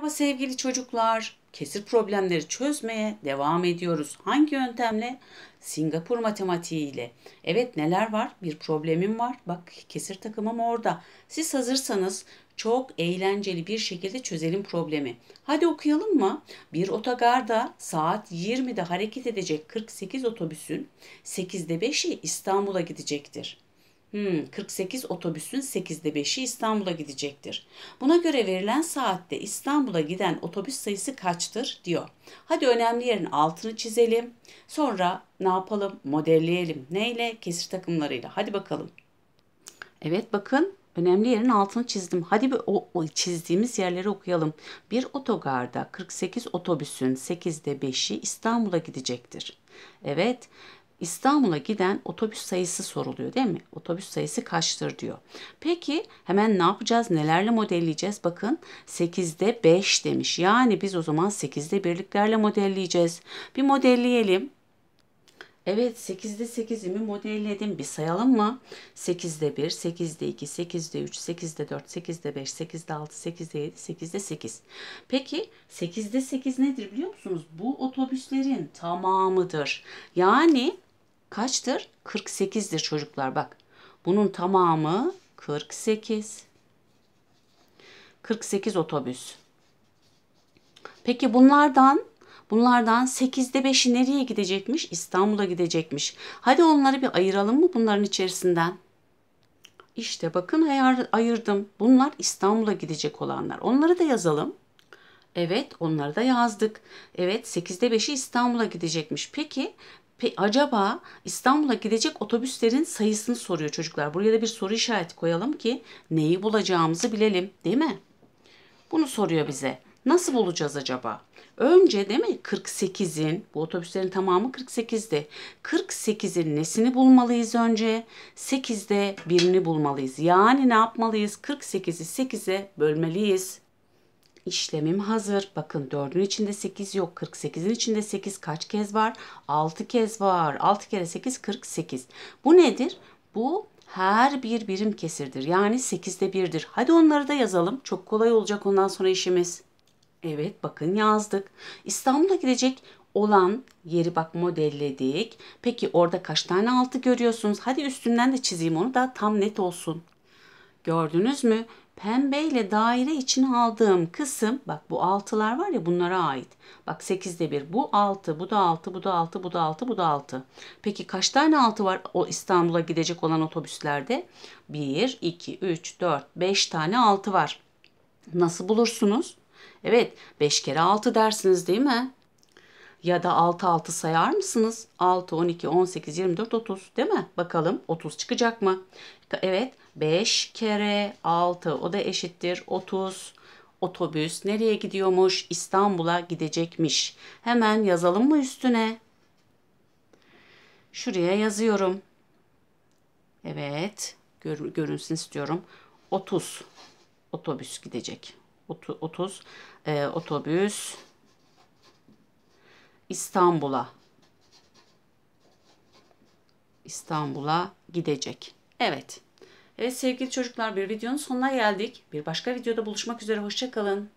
Merhaba sevgili çocuklar. Kesir problemleri çözmeye devam ediyoruz. Hangi yöntemle? Singapur matematiği ile. Evet neler var? Bir problemim var. Bak kesir takımım orada. Siz hazırsanız çok eğlenceli bir şekilde çözelim problemi. Hadi okuyalım mı? Bir otogarda saat 20'de hareket edecek 48 otobüsün 8'de 5'i İstanbul'a gidecektir. Hmm, 48 otobüsün 8'de 5'i İstanbul'a gidecektir. Buna göre verilen saatte İstanbul'a giden otobüs sayısı kaçtır diyor. Hadi önemli yerin altını çizelim. Sonra ne yapalım? Modelleyelim. Neyle? Kesir takımlarıyla. Hadi bakalım. Evet bakın önemli yerin altını çizdim. Hadi bir o, o çizdiğimiz yerleri okuyalım. Bir otogarda 48 otobüsün 8'de 5'i İstanbul'a gidecektir. Evet İstanbul'a giden otobüs sayısı soruluyor değil mi? Otobüs sayısı kaçtır diyor. Peki hemen ne yapacağız? Nelerle modelleyeceğiz? Bakın 8'de 5 demiş. Yani biz o zaman 8'de birliklerle modelleyeceğiz. Bir modelleyelim. Evet 8'de 8'imi modelledim. Bir sayalım mı? 8'de 1, 8'de 2, 8'de 3, 8'de 4, 8'de 5, 8'de 6, 8'de 7, 8'de 8. Peki 8'de 8 nedir biliyor musunuz? Bu otobüslerin tamamıdır. Yani kaçtır? 48'dir çocuklar bak. Bunun tamamı 48. 48 otobüs. Peki bunlardan bunlardan 8'de 5'i nereye gidecekmiş? İstanbul'a gidecekmiş. Hadi onları bir ayıralım mı bunların içerisinden? İşte bakın ayar, ayırdım. Bunlar İstanbul'a gidecek olanlar. Onları da yazalım. Evet onları da yazdık. Evet 8'de 5'i İstanbul'a gidecekmiş. Peki Pe acaba İstanbul'a gidecek otobüslerin sayısını soruyor çocuklar. Buraya da bir soru işareti koyalım ki neyi bulacağımızı bilelim değil mi? Bunu soruyor bize. Nasıl bulacağız acaba? Önce değil mi 48'in bu otobüslerin tamamı 48'de. 48'in nesini bulmalıyız önce? 8'de birini bulmalıyız. Yani ne yapmalıyız? 48'i 8'e bölmeliyiz. İşlemim hazır. Bakın 4'ün içinde 8 yok. 48'in içinde 8 kaç kez var? 6 kez var. 6 kere 8 48. Bu nedir? Bu her bir birim kesirdir. Yani 8'de 1'dir. Hadi onları da yazalım. Çok kolay olacak ondan sonra işimiz. Evet bakın yazdık. İstanbul'a gidecek olan yeri bak modelledik. Peki orada kaç tane altı görüyorsunuz? Hadi üstünden de çizeyim onu da tam net olsun. Gördünüz mü? pembeyle daire için aldığım kısım bak bu altılar var ya bunlara ait. Bak 8'de 1 bu 6 bu da 6 bu da 6 bu da 6 bu da 6. Peki kaç tane 6 var o İstanbul'a gidecek olan otobüslerde? 1 2 3 4 5 tane 6 var. Nasıl bulursunuz? Evet 5 kere 6 dersiniz değil mi? ya da 6 6 sayar mısınız? 6 12 18 24 30 değil mi? Bakalım 30 çıkacak mı? Evet 5 kere 6 o da eşittir 30. Otobüs nereye gidiyormuş? İstanbul'a gidecekmiş. Hemen yazalım mı üstüne? Şuraya yazıyorum. Evet, gör, görünsün istiyorum. 30 otobüs gidecek. 30 e, ee, otobüs İstanbul'a İstanbul'a gidecek. Evet. Evet sevgili çocuklar bir videonun sonuna geldik. Bir başka videoda buluşmak üzere. Hoşçakalın.